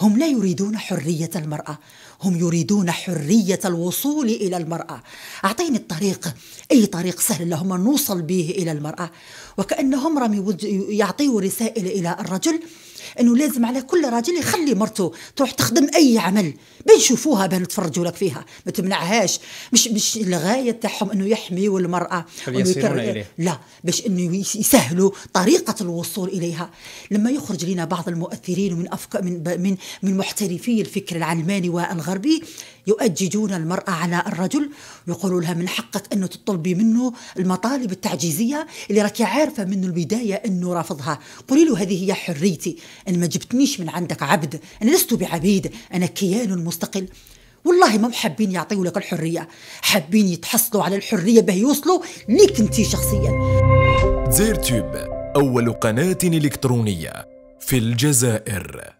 هم لا يريدون حرية المرأة هم يريدون حرية الوصول إلى المرأة أعطيني الطريق أي طريق سهل لهم نوصل به إلى المرأة وكأنهم رمي يعطيوا رسائل إلى الرجل انه لازم على كل راجل يخلي مرته تروح تخدم اي عمل بنشوفوها بنتفرجوا لك فيها ما تمنعهاش مش مش الغايه تاعهم انه يحميوا المراه إليه. لا باش انه يسهلوا طريقه الوصول اليها لما يخرج لنا بعض المؤثرين من أفكار من من من محترفي الفكر العلماني والغربي يؤججون المرأة على الرجل يقولوا لها من حقك انه تطلبي منه المطالب التعجيزية اللي راكي عارفة من البداية أنه رافضها قولي له هذه هي حريتي أنا ما جبتنيش من عندك عبد أنا لست بعبيد أنا كيان مستقل والله ما محبين يعطيوا لك الحرية حابين يتحصلوا على الحرية به يوصلوا ليك انت شخصيا زير تيوب أول قناة إلكترونية في الجزائر